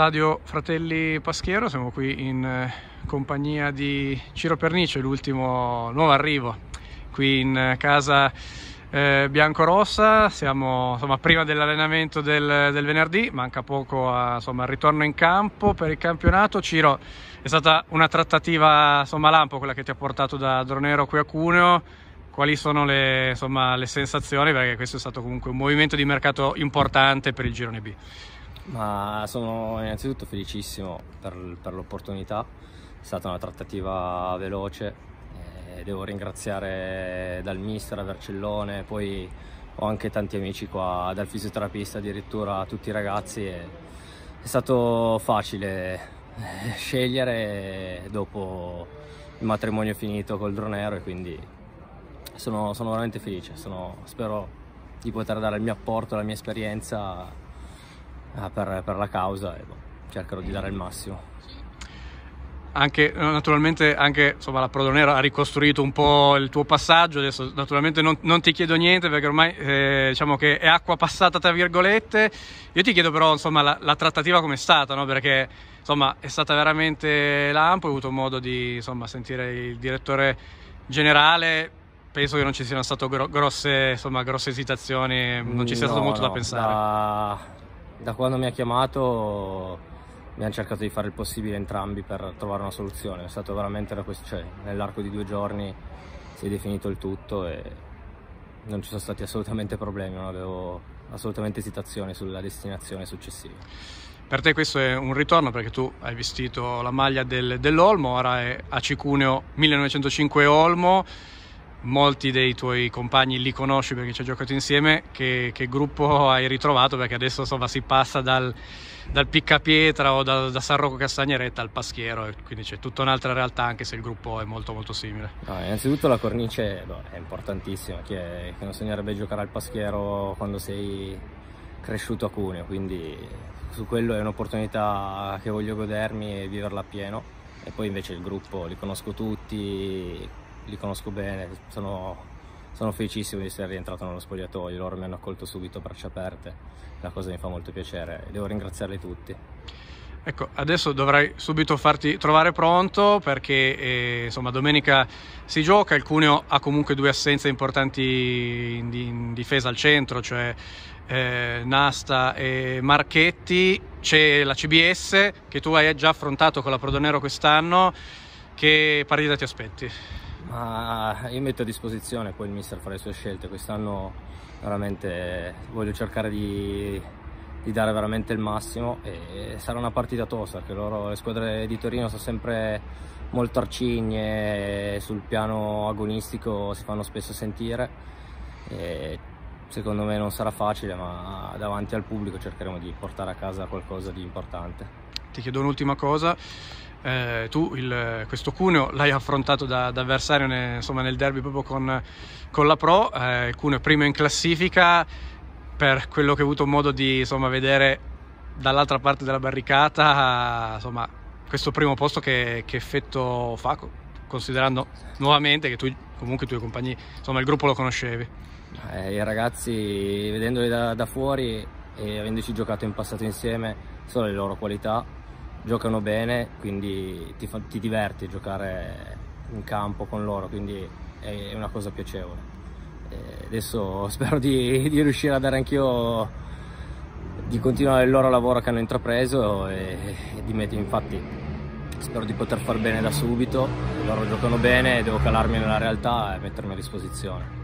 Stadio Fratelli Paschiero, siamo qui in eh, compagnia di Ciro Pernice, l'ultimo nuovo arrivo qui in eh, casa eh, biancorossa, siamo insomma, prima dell'allenamento del, del, venerdì, manca poco al ritorno in campo per il campionato. Ciro, è stata una trattativa insomma, lampo quella che ti ha portato da Dronero qui a Cuneo, quali sono le, insomma, le sensazioni? Perché questo è stato comunque un movimento di mercato importante per il girone B. Ma sono innanzitutto felicissimo per, per l'opportunità, è stata una trattativa veloce, eh, devo ringraziare dal mister a Vercellone, poi ho anche tanti amici qua, dal fisioterapista addirittura, tutti i ragazzi, è, è stato facile eh, scegliere dopo il matrimonio finito col dronero e quindi sono, sono veramente felice, sono, spero di poter dare il mio apporto, la mia esperienza Ah, per, per, la causa e eh, boh, cercherò di dare il massimo. Anche, eh, naturalmente anche insomma, la Prodonera ha ricostruito un po' il tuo passaggio, adesso naturalmente non, non ti chiedo niente perché ormai eh, diciamo che è acqua passata tra virgolette, io ti chiedo però insomma, la, la, trattativa com'è stata, no? perché insomma, è stata veramente lampo, ho avuto modo di sentire il direttore generale, penso che non ci siano state gro- grosse, grosse, esitazioni, non ci sia mm, no, stato molto no, da pensare. Da da quando mi ha chiamato mi hanno cercato di fare il possibile entrambi per trovare una soluzione. È stato veramente una questione. Cioè, nell'arco di due giorni si è definito il tutto e non ci sono stati assolutamente problemi, non avevo assolutamente esitazioni sulla destinazione successiva. Per te questo è un ritorno perché tu hai vestito la maglia del, dell'Olmo, ora è a Cicuneo 1905 Olmo molti dei tuoi compagni li conosci perché ci hai giocato insieme, che, che gruppo hai ritrovato? Perché adesso insomma, si passa dal, dal Piccapietra o da, da San Rocco Castagneretta al Paschiero, quindi c'è tutta un'altra realtà anche se il gruppo è molto molto simile. No, innanzitutto la cornice no, è importantissima, chi, è, chi non sognerebbe giocare al Paschiero quando sei cresciuto a Cuneo, quindi su quello è un'opportunità che voglio godermi e viverla appieno. E poi invece il gruppo li conosco tutti, li conosco bene, sono, sono felicissimo di essere rientrato nello spogliatoio, loro mi hanno accolto subito a braccia aperte, la cosa mi fa molto piacere e devo ringraziarli tutti. Ecco, adesso dovrai subito farti trovare pronto perché eh, insomma, domenica si gioca, il Cuneo ha comunque due assenze importanti in, in difesa al centro, cioè eh, Nasta e Marchetti, c'è la CBS che tu hai già affrontato con la Prodonero quest'anno, che partita ti aspetti? ma io metto a disposizione poi il mister fare le sue scelte quest'anno veramente voglio cercare di, di, dare veramente il massimo e sarà una partita tosta perché loro, le squadre di Torino sono sempre molto arcigne sul piano agonistico si fanno spesso sentire e secondo me non sarà facile ma davanti al pubblico cercheremo di portare a casa qualcosa di importante ti chiedo un'ultima cosa eh, tu il, questo cuneo l'hai affrontato da, da avversario ne, insomma, nel derby proprio con, con la Pro, eh, il cuneo è primo in classifica, per quello che ho avuto modo di insomma, vedere dall'altra parte della barricata, insomma, questo primo posto che, che effetto fa, considerando nuovamente che tu comunque i tuoi compagni, insomma il gruppo lo conoscevi? Eh, I ragazzi, vedendoli da, da fuori e avendoci giocato in passato insieme, sono le loro qualità giocano bene, quindi ti, fa, ti diverti a giocare in campo con loro, quindi è, una cosa piacevole. E adesso spero di, di, riuscire a dare anch'io, di continuare il loro lavoro che hanno intrapreso e, e di mettere, infatti spero di poter far bene da subito, loro giocano bene, devo calarmi nella realtà e mettermi a disposizione.